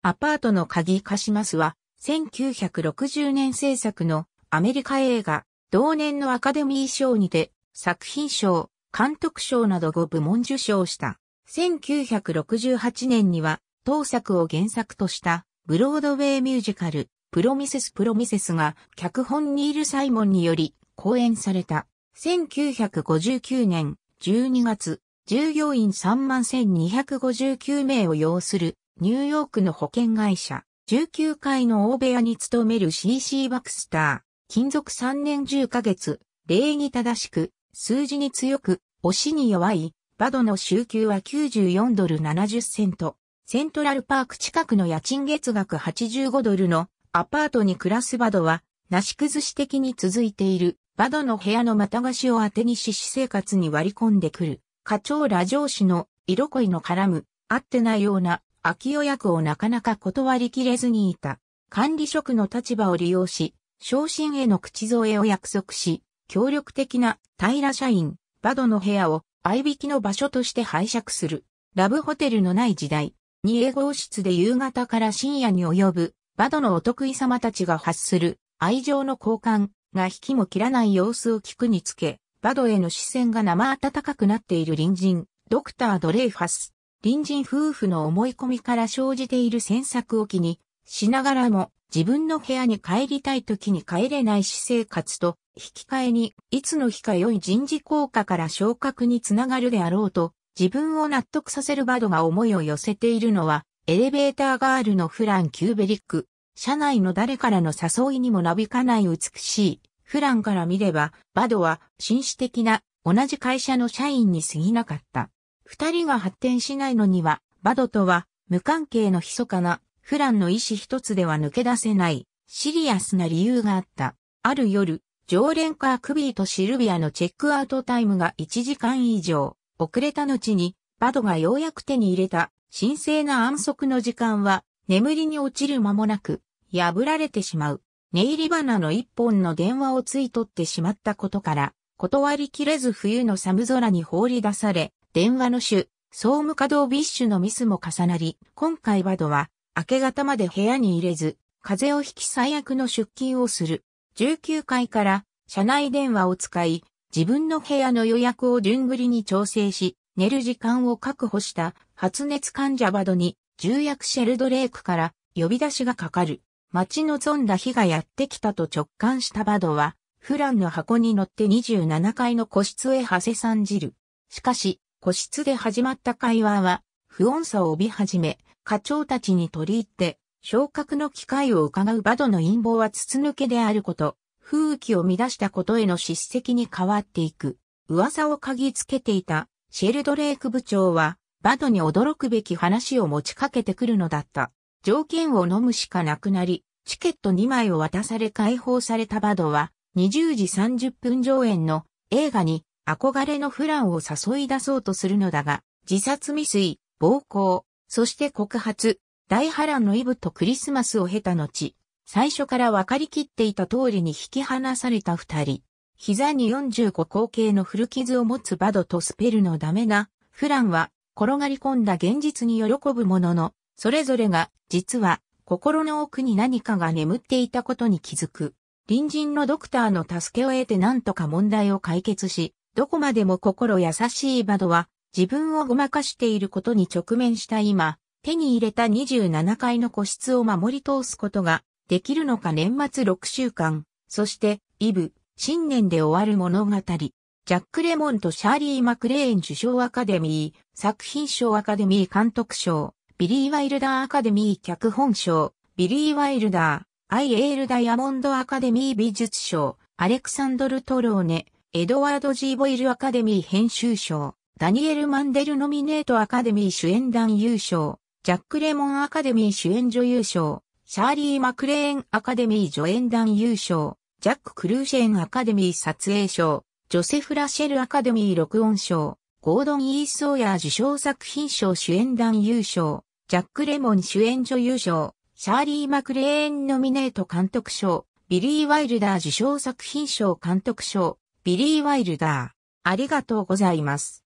アパートの鍵カシマスは、1960年制作のアメリカ映画、同年のアカデミー賞にて、作品賞、監督賞など5部門受賞した。1968年には、当作を原作とした、ブロードウェイミュージカル、プロミセスプロミセスが、脚本ニール・サイモンにより、公演された。1959年12月、従業員3万1259名を要するニューヨークの保険会社、19階の大部屋に勤める CC バクスター、勤続3年10ヶ月、礼儀正しく、数字に強く、推しに弱い、バドの週給は94ドル70セント。セントラルパーク近くの家賃月額85ドルのアパートに暮らすバドは、なし崩し的に続いている、バドの部屋のまたがしを当てにし私生活に割り込んでくる。課長ラ上司の色恋の絡む、合ってないような秋予約をなかなか断りきれずにいた。管理職の立場を利用し、昇進への口添えを約束し、協力的な平社員、バドの部屋を合引きの場所として拝借する。ラブホテルのない時代、に英語室で夕方から深夜に及ぶ、バドのお得意様たちが発する愛情の交換が引きも切らない様子を聞くにつけ、バドへの視線が生温かくなっている隣人、ドクター・ドレイファス。隣人夫婦の思い込みから生じている詮索を気にしながらも自分の部屋に帰りたい時に帰れない私生活と引き換えにいつの日か良い人事効果から昇格につながるであろうと自分を納得させるバドが思いを寄せているのはエレベーターガールのフラン・キューベリック。社内の誰からの誘いにもなびかない美しい。フランから見れば、バドは紳士的な同じ会社の社員に過ぎなかった。二人が発展しないのには、バドとは無関係の密かな、フランの意志一つでは抜け出せない、シリアスな理由があった。ある夜、常連カークビーとシルビアのチェックアウトタイムが1時間以上、遅れた後に、バドがようやく手に入れた、神聖な安息の時間は、眠りに落ちる間もなく、破られてしまう。寝入り花の一本の電話をつい取ってしまったことから、断りきれず冬の寒空に放り出され、電話の種、総務稼働ビッシュのミスも重なり、今回バドは明け方まで部屋に入れず、風邪をひき最悪の出勤をする。19階から車内電話を使い、自分の部屋の予約を順繰りに調整し、寝る時間を確保した発熱患者バドに重役シェルドレークから呼び出しがかかる。待ち望んだ日がやってきたと直感したバドは、フランの箱に乗って27階の個室へ馳せさんじる。しかし、個室で始まった会話は、不穏さを帯び始め、課長たちに取り入って、昇格の機会を伺うバドの陰謀は筒抜けであること、風紀を乱したことへの叱責に変わっていく。噂を嗅ぎつけていたシェルドレーク部長は、バドに驚くべき話を持ちかけてくるのだった。条件を飲むしかなくなり、チケット2枚を渡され解放されたバドは、20時30分上演の映画に憧れのフランを誘い出そうとするのだが、自殺未遂、暴行、そして告発、大波乱のイブとクリスマスを経た後、最初から分かりきっていた通りに引き離された二人。膝に45口径の古傷を持つバドとスペルのダメな、フランは転がり込んだ現実に喜ぶものの、それぞれが実は心の奥に何かが眠っていたことに気づく。隣人のドクターの助けを得て何とか問題を解決し、どこまでも心優しいバドは、自分をごまかしていることに直面した今、手に入れた27階の個室を守り通すことができるのか年末6週間、そして、イブ、新年で終わる物語。ジャック・レモンとシャーリー・マクレーン受賞アカデミー、作品賞アカデミー監督賞、ビリー・ワイルダーアカデミー脚本賞、ビリー・ワイルダー、アイ・エール・ダイヤモンドアカデミー美術賞、アレクサンドル・トローネ、エドワード・ジー・ボイル・アカデミー編集賞、ダニエル・マンデル・ノミネート・アカデミー主演男優賞、ジャック・レモン・アカデミー主演女優賞、シャーリー・マクレーン・アカデミー助演男優賞、ジャック・クルーシェーン・アカデミー撮影賞、ジョセフ・ラシェル・アカデミー録音賞、ゴードン・イース・ソーヤー受賞作品賞主演男優賞、ジャック・レモン主演女優賞、シャーリー・マクレーンノミネート監督賞、ビリー・ワイルダー受賞作品賞監督賞、ビリー・ワイルダー。ありがとうございます。